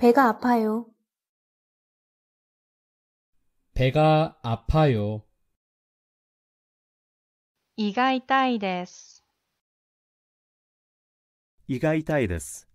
배가아파요배가아파요胃が痛いです。胃が痛いです。